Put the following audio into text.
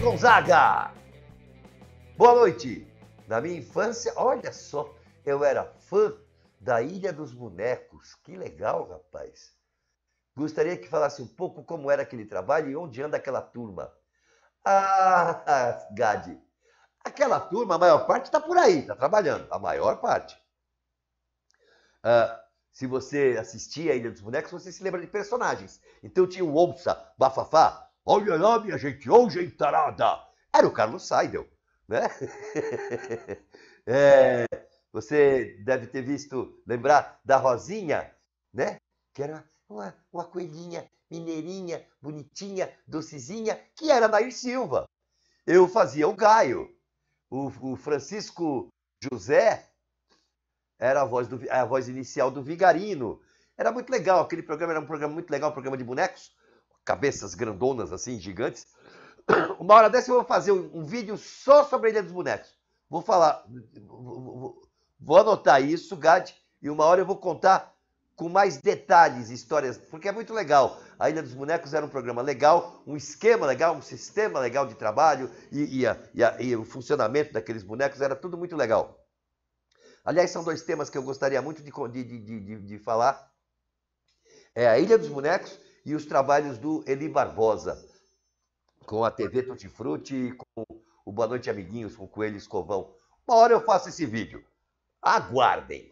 Gonzaga. Boa noite. Na minha infância, olha só, eu era fã da Ilha dos Bonecos. Que legal, rapaz. Gostaria que falasse um pouco como era aquele trabalho e onde anda aquela turma. Ah, Gade, aquela turma, a maior parte está por aí, está trabalhando, a maior parte. Ah, se você assistia a Ilha dos Bonecos, você se lembra de personagens. Então tinha o Onça, Bafafá, Olha lá, minha gente, hoje é entarada. Era o Carlos Seidel, né? é, você deve ter visto, lembrar da Rosinha, né? Que era uma, uma coelhinha mineirinha, bonitinha, docezinha, que era Nair Silva. Eu fazia o Gaio. O, o Francisco José era a voz, do, a voz inicial do Vigarino. Era muito legal, aquele programa era um programa muito legal, um programa de bonecos cabeças grandonas assim, gigantes. Uma hora dessa eu vou fazer um vídeo só sobre a Ilha dos Bonecos. Vou falar, vou, vou anotar isso, Gad, e uma hora eu vou contar com mais detalhes, histórias, porque é muito legal. A Ilha dos Bonecos era um programa legal, um esquema legal, um sistema legal de trabalho e, e, a, e, a, e o funcionamento daqueles bonecos era tudo muito legal. Aliás, são dois temas que eu gostaria muito de, de, de, de falar. É a Ilha dos Bonecos e os trabalhos do Eli Barbosa, com a TV Tutti e com o Boa Noite Amiguinhos, com o Coelho Escovão. Uma hora eu faço esse vídeo. Aguardem!